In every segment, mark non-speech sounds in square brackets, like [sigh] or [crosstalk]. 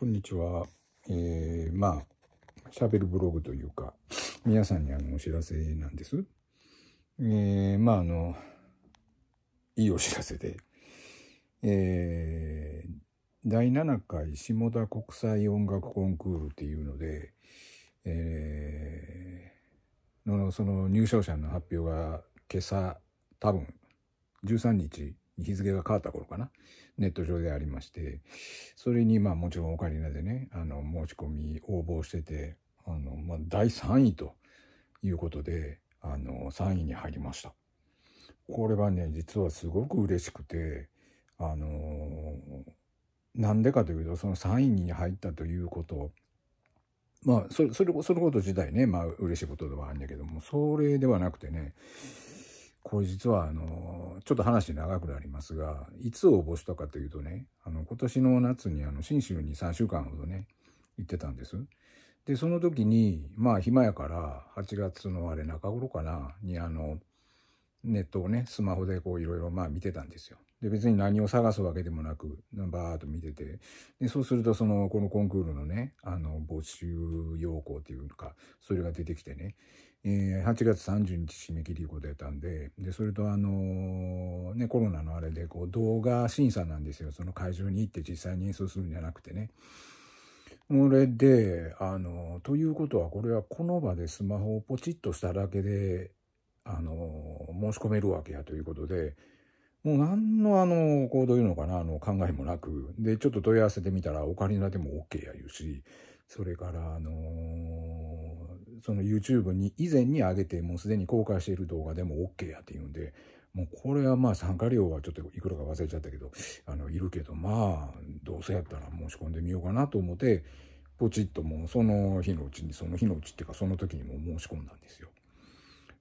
こんにちは。えー、まあ、しゃべるブログというか、皆さんにあのお知らせなんです。えー、まあ、あの、いいお知らせで、えー、第7回下田国際音楽コンクールっていうので、えー、のその入賞者の発表が今朝多分13日日付が変わった頃かな、ネット上でありまして、それにまあもちろんオカリナでね、あの、申し込み応募してて、あの、まあ第3位ということで、あの、3位に入りました。これはね、実はすごく嬉しくて、あのなんでかというと、その3位に入ったということ、まあ、それ、それ、そのこと自体ね、まあ、嬉しいことではあるんだけども、それではなくてね、これ実はあのちょっと話長くなりますがいつ応募したかというとねあの今年の夏にあの信州に3週間ほどね行ってたんです。でその時にまあ暇やから8月のあれ中頃かなにあのネットをねスマホでこういろいろまあ見てたんですよ。で、別に何を探すわけでもなく、バーッと見てて、で、そうすると、その、このコンクールのね、あの、募集要項っていうか、それが出てきてね、えー、8月30日締め切りいうことやったんで、で、それとあのー、ね、コロナのあれで、こう、動画審査なんですよ。その会場に行って実際に演奏するんじゃなくてね。これで、あの、ということは、これはこの場でスマホをポチッとしただけで、あの、申し込めるわけやということで、もう何のあの、こうどういうのかな、あの考えもなく、で、ちょっと問い合わせてみたら、オカリナでも OK や言うし、それから、あのー、その YouTube に以前に上げて、もうすでに公開している動画でも OK やって言うんで、もうこれはまあ参加料はちょっといくらか忘れちゃったけど、あの、いるけど、まあ、どうせやったら申し込んでみようかなと思って、ポチッともうその日のうちに、その日のうちっていうかその時にも申し込んだんですよ。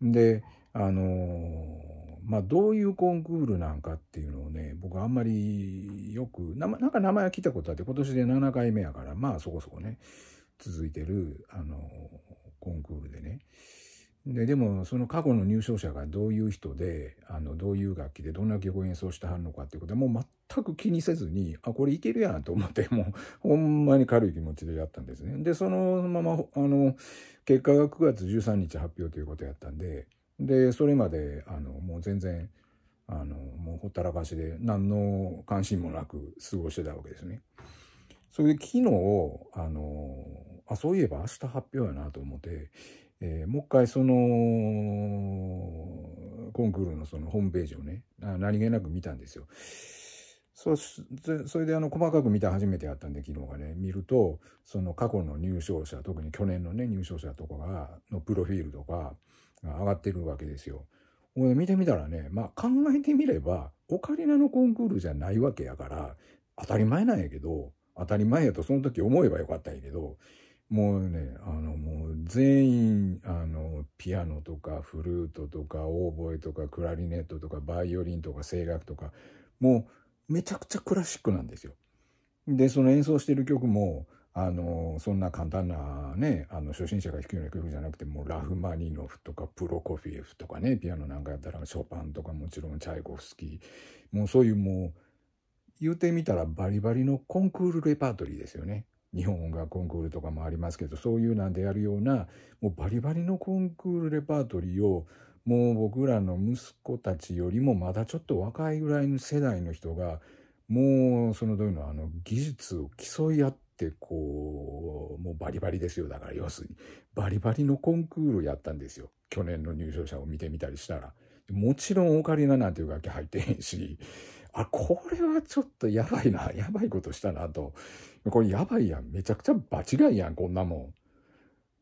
で、あのーまあ、どういうコンクールなんかっていうのをね、僕あんまりよく、ななんか名前は聞いたことあって、今年で7回目やから、まあそこそこね、続いてる、あの、コンクールでね。で、でも、その過去の入賞者がどういう人で、あの、どういう楽器でどんな曲を演奏してはるのかっていうことはもう全く気にせずに、あ、これいけるやんと思って、[laughs] もう、ほんまに軽い気持ちでやったんですね。で、そのまま、あの、結果が9月13日発表ということやったんで、でそれまであのもう全然あのもうほったらかしで何の関心もなく過ごしてたわけですね。それで昨日あのあそういえば明日発表やなと思って、えー、もう一回そのコンクールのそのホームページをね何気なく見たんですよ。そそれであの細かく見た初めてやったんで昨日がね見るとその過去の入賞者特に去年のね入賞者とかがのプロフィールとか上がってるわけですよ。見てみたらね、まあ考えてみれば、オカリナのコンクールじゃないわけやから、当たり前なんやけど、当たり前やとその時思えばよかったんやけど、もうね、あのもう全員、あの、ピアノとかフルートとかオーボエとかクラリネットとかバイオリンとか声楽とか、もうめちゃくちゃクラシックなんですよ。で、その演奏してる曲も、あのそんな簡単なねあの初心者が弾くような曲じゃなくてもうラフマニノフとかプロコフィエフとかねピアノなんかやったらショパンとかもちろんチャイコフスキーもうそういうもう言うてみたらバリバリのコンクールレパートリーですよね。日本音楽コンクールとかもありますけどそういうなんでやるようなもうバリバリのコンクールレパートリーをもう僕らの息子たちよりもまだちょっと若いぐらいの世代の人がもうそのどういうのあの技術を競い合ってってこう、もうバリバリですよ。だから要するに、バリバリのコンクールやったんですよ。去年の入賞者を見てみたりしたら。もちろんオカリナなんていう楽器入ってへんし、あ、これはちょっとやばいな、やばいことしたなと。これやばいやん、めちゃくちゃ場違いやん、こんなもん。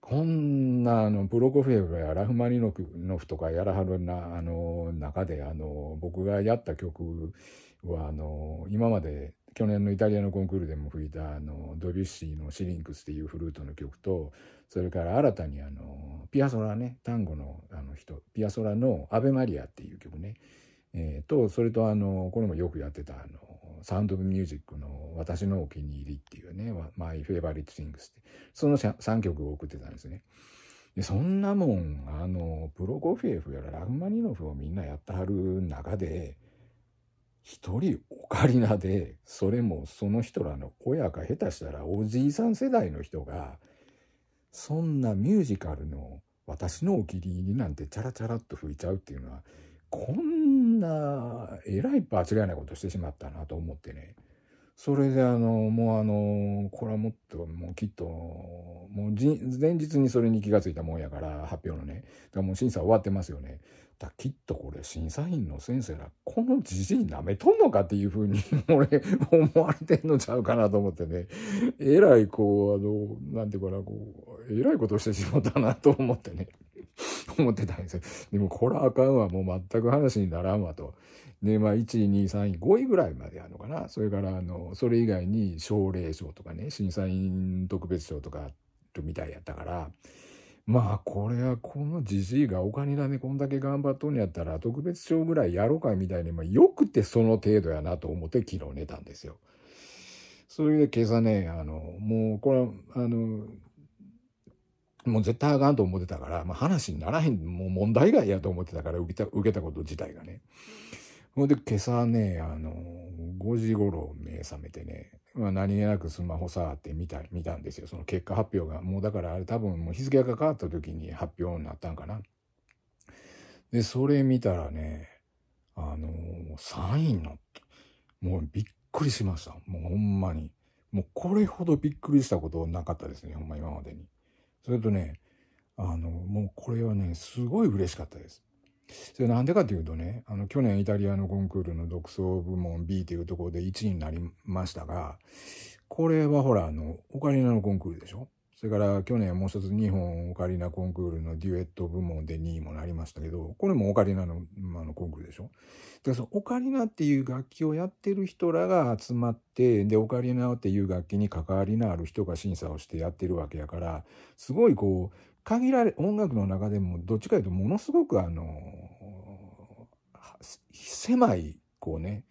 こんな、あの、プロコフェーブやラフマニノフとかやらはるな、あの、中で、あの、僕がやった曲は、あの、今まで去年のイタリアのコンクールでも吹いたあのドビュッシーの「シリンクス」っていうフルートの曲とそれから新たにあのピアソラね単語のあの人ピアソラの「アベマリア」っていう曲ね、えー、とそれとあのこれもよくやってたあのサウンド・オブ・ミュージックの「私のお気に入り」っていうね「マイ・フェイバリット・シングス」ってその3曲を送ってたんですね。でそんなもんあのプロゴフィエフやらラグマニノフをみんなやってはる中で一人オカリナで、それもその人らの親か下手したらおじいさん世代の人が、そんなミュージカルの私のお気に入りなんてチャラチャラっと吹いちゃうっていうのは、こんなえらい間違いないことしてしまったなと思ってね。それであの、もうあの、これはもっと、もうきっと、もう前日にそれに気がついたもんやから、発表のね。だからもう審査終わってますよね。たきっとこれ審査員の先生らこのじじい舐めとんのかっていうふうに [laughs] 俺思われてんのちゃうかなと思ってねえらいこうあのなんていうかなこうえらいことしてしまったなと思ってね [laughs] 思ってたんですよでもこれあかんわもう全く話にならんわとでまあ1235位ぐらいまであるのかなそれからあのそれ以外に奨励賞とかね審査員特別賞とかあるみたいやったから。まあこれはこのじじいがお金だねこんだけ頑張っとんやったら特別賞ぐらいやろうかみたいに、まあ、よくてその程度やなと思って昨日寝たんですよ。それで今朝ねあのもうこれあのもう絶対あかんと思ってたから、まあ、話にならへんもう問題外やと思ってたから受けた受けたこと自体がね。ほんで今朝ねあの5時頃目覚めてねまあ、何気なくスマホ触って見た見たんですよその結果発表がもうだからあれ多分もう日付が変わった時に発表になったんかな。でそれ見たらねあのー、3位のもうびっくりしましたもうほんまにもうこれほどびっくりしたことなかったですねほんま今までに。それとねあのもうこれはねすごい嬉しかったです。それなんでかというとね、あの、去年イタリアのコンクールの独創部門 B というところで1位になりましたが、これはほら、あの、オカリナのコンクールでしょそれから去年もう一つ日本オカリナコンクールのデュエット部門で2位もなりましたけど、これもオカリナの,、まあのコンクールでしょでそのオカリナっていう楽器をやってる人らが集まって、で、オカリナっていう楽器に関わりのある人が審査をしてやってるわけやから、すごいこう、限られ、音楽の中でもどっちかというとものすごくあの、狭い、こうね、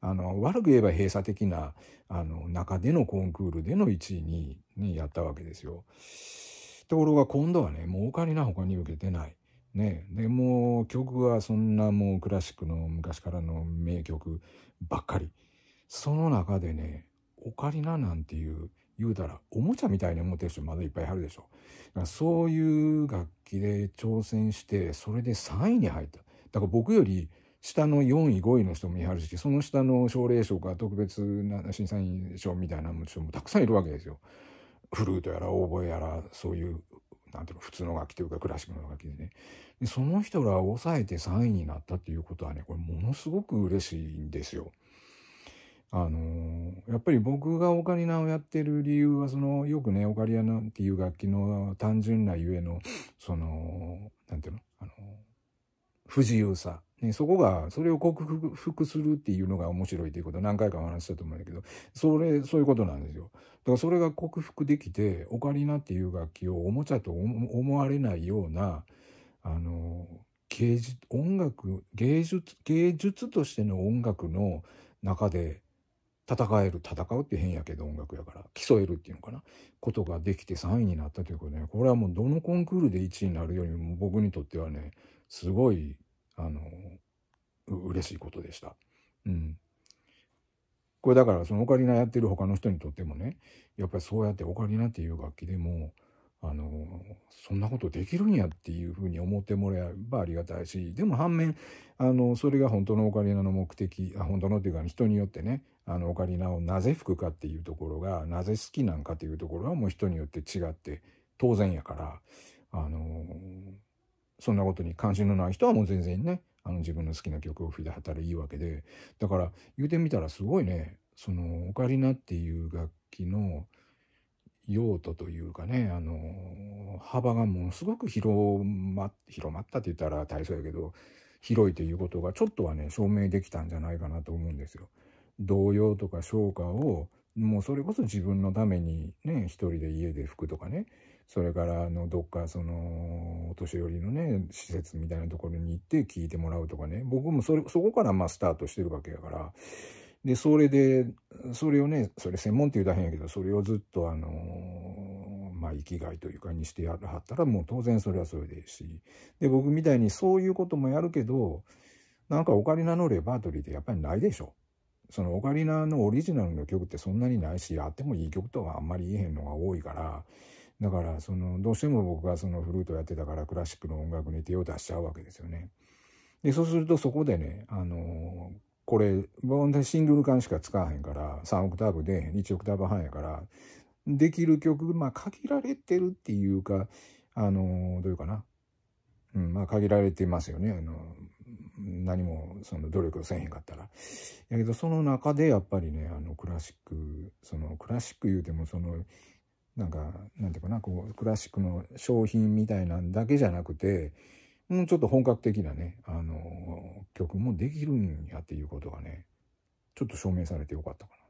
あの、悪く言えば閉鎖的な、あの、中でのコンクールでの1位、2位にやったわけですよ。ところが今度はね、もうオカリナ他に受けてない。ね、でもう曲はそんなもうクラシックの昔からの名曲ばっかり。その中でね、オカリナなんていう言うたらおもちゃみたいに思ってる人まだいっぱいあるでしょ。だからそういう楽器で挑戦して、それで3位に入った。だから僕より下の4位5位の人もいはるしその下の奨励賞か特別な審査員賞みたいな人もたくさんいるわけですよ。フルートやらオーボエやらそういうなんていうの普通の楽器というかクラシックの楽器でねでその人らを抑えて3位になったっていうことはねこれものすごく嬉しいんですよ。あのー、やっぱり僕がオカリナをやってる理由はそのよくねオカリナっていう楽器の単純なゆえのそのなんていうのあのー不自由さ。ね、そこが、それを克服するっていうのが面白いということを何回かお話したと思うんだけど、それ、そういうことなんですよ。だからそれが克服できて、オカリナっていう楽器をおもちゃと思われないような、あの、芸術、音楽、芸術、芸術としての音楽の中で戦える、戦うって変やけど音楽やから、競えるっていうのかな、ことができて3位になったということね、これはもうどのコンクールで1位になるよりも僕にとってはね、すごい、あの、嬉しいことでした。うん。これだからそのオカリナやってる他の人にとってもね、やっぱりそうやってオカリナっていう楽器でも、あの、そんなことできるんやっていうふうに思ってもらえばありがたいし、でも反面、あの、それが本当のオカリナの目的、あ本当のっていうか人によってね、あの、オカリナをなぜ吹くかっていうところが、なぜ好きなんかっていうところはもう人によって違って当然やから、あの、そんなことに関心のない人はもう全然ね、あの自分の好きな曲を吹いてはったらいいわけで、だから言うてみたらすごいね、そのオカリナっていう楽器の用途というかね、あの、幅がものすごく広ま、広まったって言ったら大層やけど、広いということがちょっとはね、証明できたんじゃないかなと思うんですよ。童謡とか唱歌を、もうそれこそ自分のためにね、一人で家で吹くとかね、それからあのどっかそのお年寄りのね施設みたいなところに行って聞いてもらうとかね僕もそれそこからまあスタートしてるわけやからでそれでそれをねそれ専門って言うたら変やけどそれをずっとあのまあ生きがいというかにしてやるはったらもう当然それはそれでいいしで僕みたいにそういうこともやるけどなんかオカリナのレパートリーってやっぱりないでしょ。そのオカリナのオリジナルの曲ってそんなにないしあってもいい曲とはあんまり言えへんのが多いからだからそのどうしても僕がそのフルートやってたからクラシックの音楽に手を出しちゃうわけですよね。でそうするとそこでねあのこれシングル感しか使わへんから3オクターブで1オクターブ半やからできる曲まあ限られてるっていうかあのどういうかな、うん、まあ限られてますよねあの何もその努力をせへんかったら。やけどその中でやっぱりねあのクラシックそのクラシック言うてもそのなんか、なんていうかな、こう、クラシックの商品みたいなんだけじゃなくて、もうちょっと本格的なね、あの、曲もできるんやっていうことがね、ちょっと証明されてよかったかな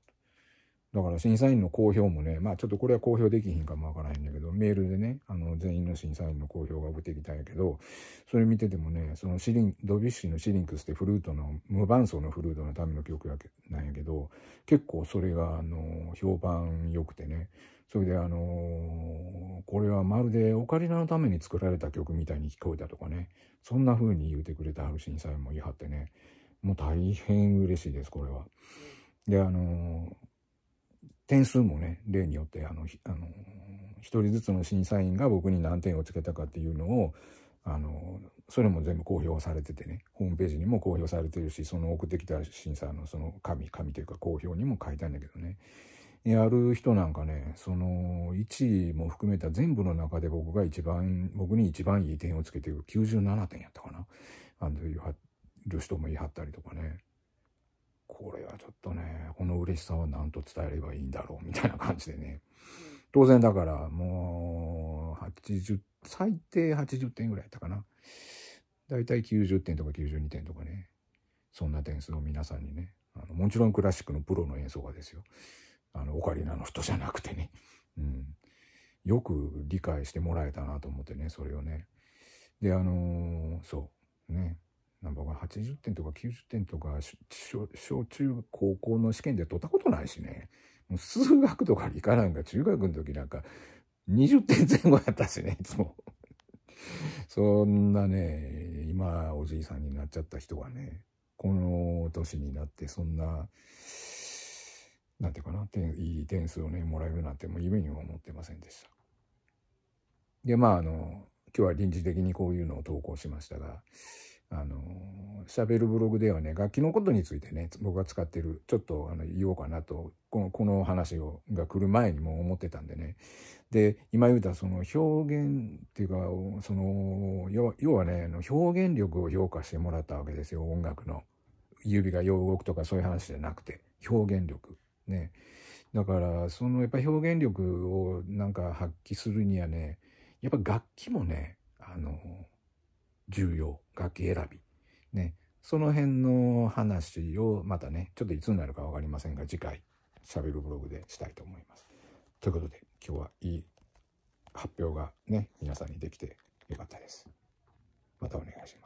と。だから審査員の公表もね、まあちょっとこれは公表できひんかもわからへんだけど、メールでね、あの、全員の審査員の公表が送ってきたんやけど、それ見ててもね、そのシリン、ドビュッシーのシリンクスってフルートの、無伴奏のフルートのための曲やけなんやけど、結構それが、あの、評判良くてね、それであのー、これはまるでオカリナのために作られた曲みたいに聞こえたとかね、そんな風に言うてくれたはる審査員も言い張ってね、もう大変嬉しいです、これは。で、あのー、点数もね、例によって、あの、あのー、一人ずつの審査員が僕に何点をつけたかっていうのを、あのそれも全部公表されててねホームページにも公表されてるしその送ってきた審査のその紙紙というか公表にも書いたんだけどねやる人なんかね、その1位も含めた全部の中で僕が一番、僕に一番いい点をつけてる97点やったかな。あの、言わる人も言い張ったりとかね。これはちょっとね、この嬉しさは何と伝えればいいんだろうみたいな感じでね。当然だからもう80、最低80点ぐらいやったかな。だいたい90点とか92点とかね。そんな点数を皆さんにね。あのもちろんクラシックのプロの演奏家ですよ。あのオカリナの人じゃなくてね、うん、よく理解してもらえたなと思ってねそれをねであのー、そうね僕が80点とか90点とか小中高校の試験で取ったことないしねもう数学とか理科なんか中学の時なんか20点前後やったしねいつも [laughs] そんなね今おじいさんになっちゃった人がねこの年になってそんななんていうかな、いい点数をね、もらえるなんてもう夢にも思ってませんでした。で、まあ、あの、今日は臨時的にこういうのを投稿しましたが、あの、しゃべるブログではね、楽器のことについてね、僕が使ってる、ちょっとあの言おうかなと、このこの話をが来る前にも思ってたんでね。で、今言うたその表現っていうか、その、要はね、表現力を評価してもらったわけですよ、音楽の。指がよう動くとかそういう話じゃなくて、表現力。ね。だから、そのやっぱ表現力をなんか発揮するにはね、やっぱ楽器もね、あの、重要。楽器選び。ね。その辺の話をまたね、ちょっといつになるか分かりませんが、次回、しゃべるブログでしたいと思います。ということで、今日はいい発表がね、皆さんにできてよかったです。またお願いします。